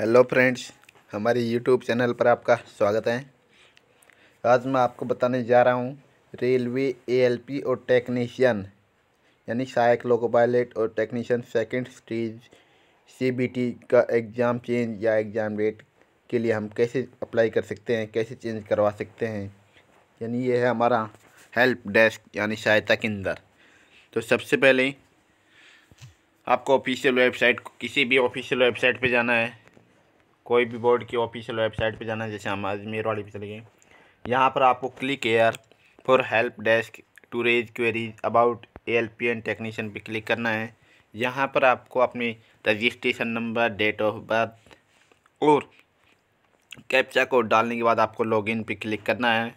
hello friends हमारे YouTube channel पर आपका स्वागत है आज मैं आपको बताने जा रहा हूँ रेलवे एएलपी और टेक्नीशियन यानी सहायक लोको पायलट और टेक्नीशियन सेकंड स्टेज सीबीटी का एग्ज़ाम चेंज या एग्ज़ाम डेट के लिए हम कैसे अप्लाई कर सकते हैं कैसे चेंज करवा सकते हैं यानी ये है हमारा हेल्प डेस्क यानी सहायता केंद्र तो सबसे पहले आपको ऑफिशियल वेबसाइट किसी भी ऑफिशियल वेबसाइट पे जाना है कोई भी बोर्ड की ऑफिशियल वेबसाइट पे जाना जैसे हम अजमेर वाली पे चले गए यहाँ पर आपको click here for help desk to raise queries about A L P and technician पर क्लिक करना है यहाँ पर आपको अपने registration number date of birth और कैप्चा कोड डालने के बाद आपको लॉगिन पे क्लिक करना है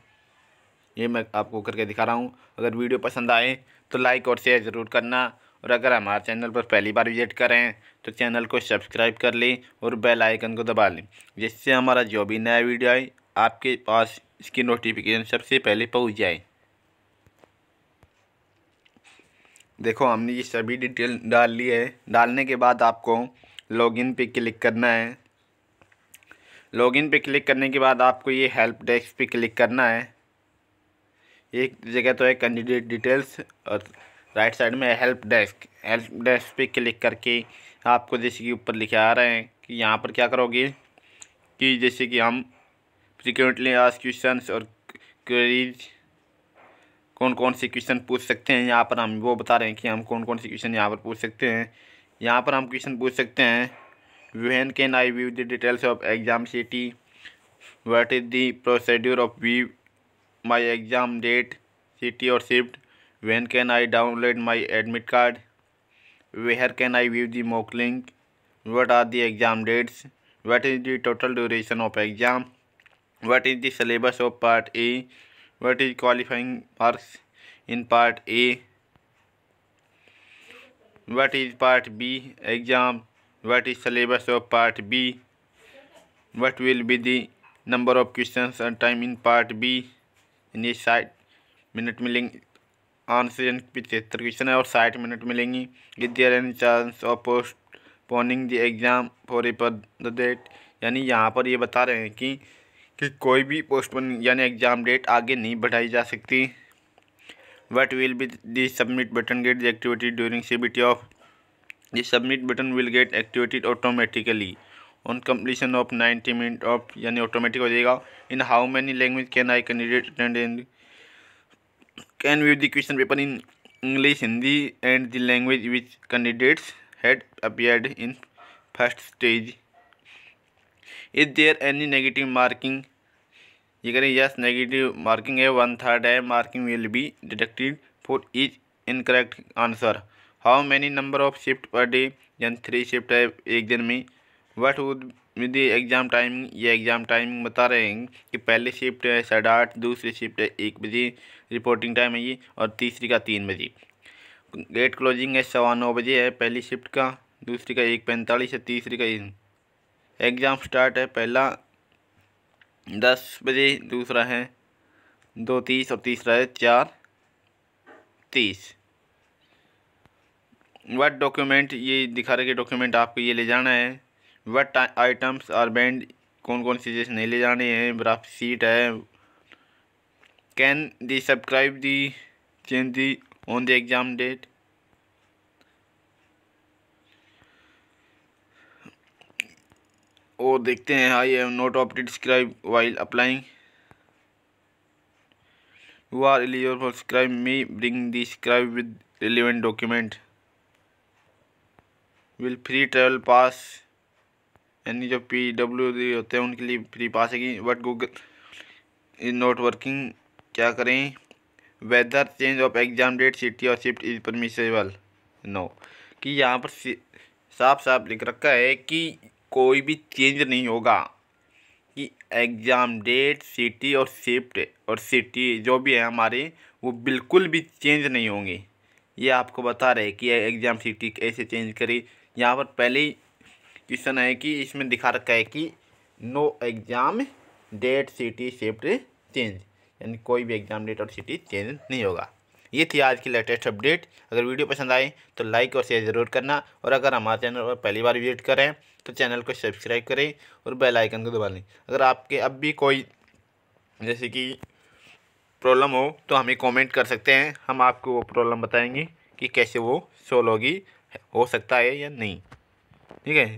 ये मैं आपको करके दिखा रहा हूँ अगर वीडियो पसंद आए तो लाइक और शेयर ज़रूर करना और अगर हमारे चैनल पर पहली बार विजिट करें तो चैनल को सब्सक्राइब कर लें और बेल आइकन को दबा लें जिससे हमारा जो भी नया वीडियो आए आपके पास इसकी नोटिफिकेशन सबसे पहले पहुंच जाए देखो हमने ये सभी डिटेल डाल ली है डालने के बाद आपको लॉगिन पे क्लिक करना है लॉगिन पे क्लिक करने के बाद आपको ये हेल्प डेस्क पे क्लिक करना है एक जगह तो है कैंडिडेट डिटेल्स और राइट साइड में हेल्प डेस्क हेल्प डेस्क पे क्लिक करके आपको जैसे कि ऊपर लिखे आ रहे हैं कि यहाँ पर क्या करोगे कि जैसे कि हम फ्रिक्वेंटली आज क्वेश्चन और क्वेरीज कौन कौन से क्वेश्चन पूछ सकते हैं यहाँ पर हम वो बता रहे हैं कि हम कौन कौन से क्वेश्चन यहाँ पर पूछ सकते हैं यहाँ पर हम क्वेश्चन पूछ सकते हैं when can I view the details of exam city what is the procedure of view my exam date city और shift when can I download my admit card, where can I view the mock link, what are the exam dates, what is the total duration of exam, what is the syllabus of part A, what is qualifying marks in part A, what is part B exam, what is syllabus of part B, what will be the number of questions and time in part B in this site minute milling on season पिछहत्तर question है और साठ minute मिलेंगी with there any chance of postponing the exam for a पर date यानी यहाँ पर ये बता रहे हैं कि कि कोई भी पोस्टपोन यानी एग्ज़ाम डेट आगे नहीं बढ़ाई जा सकती what will be the submit button get the activity during C B T of the submit button will get activated automatically on completion of ninety minute of यानी ऑटोमेटिक हो जाएगा in how many language can I candidate attend can view the question paper in english hindi and the language which candidates had appeared in first stage is there any negative marking ये करें yes negative marking है one third है marking will be deducted for each incorrect answer how many number of shift per day जन three shift है एक दिन में what would यदि एग्ज़ाम टाइमिंग ये एग्ज़ाम टाइमिंग बता रहे हैं कि पहले शिफ्ट है साढ़े आठ दूसरी शिफ्ट है एक बजे रिपोर्टिंग टाइम है ये और तीसरी का तीन बजे गेट क्लोजिंग है सवा नौ बजे है पहली शिफ्ट का दूसरी का एक पैंतालीस है तीसरी का एग्ज़ाम स्टार्ट है पहला दस बजे दूसरा है दो तीस और तीसरा है चार तीस वट डॉक्यूमेंट ये दिखा रहे कि डॉक्यूमेंट आपको ये ले जाना है वट आइटम्स आर बैंड कौन कौन सी चीज़ें नहीं ले जानी है बराफ सीट है can the subscribe the change the on the exam date और देखते हैं I am of to describe while applying you are eligible for scribe me bring the with relevant document will free travel pass यानी जो P W D होते हैं उनके लिए free pass है but Google is not working क्या करें whether change of exam date city और शिफ्ट इज परमिशेबल नो कि यहाँ पर साफ साफ लिख रखा है कि कोई भी चेंज नहीं होगा कि एग्ज़ाम डेट सिटी और शिफ्ट और सिटी जो भी है हमारे वो बिल्कुल भी चेंज नहीं होंगे ये आपको बता रहे कि एग्ज़ाम सिटी कैसे चेंज करें यहाँ पर पहले ही क्वेश्चन है कि इसमें दिखा रखा है कि no exam date city shift change यानी कोई भी एग्ज़ाम डेट और सिटी चेंज नहीं होगा ये थी आज की लेटेस्ट अपडेट अगर वीडियो पसंद आए तो लाइक और शेयर ज़रूर करना और अगर हमारे चैनल पर पहली बार विजिट करें तो चैनल को सब्सक्राइब करें और बेल आइकन को दबा लें अगर आपके अब भी कोई जैसे कि प्रॉब्लम हो तो हमें कमेंट कर सकते हैं हम आपको वो प्रॉब्लम बताएंगे कि कैसे वो सोल्व होगी हो सकता है या नहीं ठीक है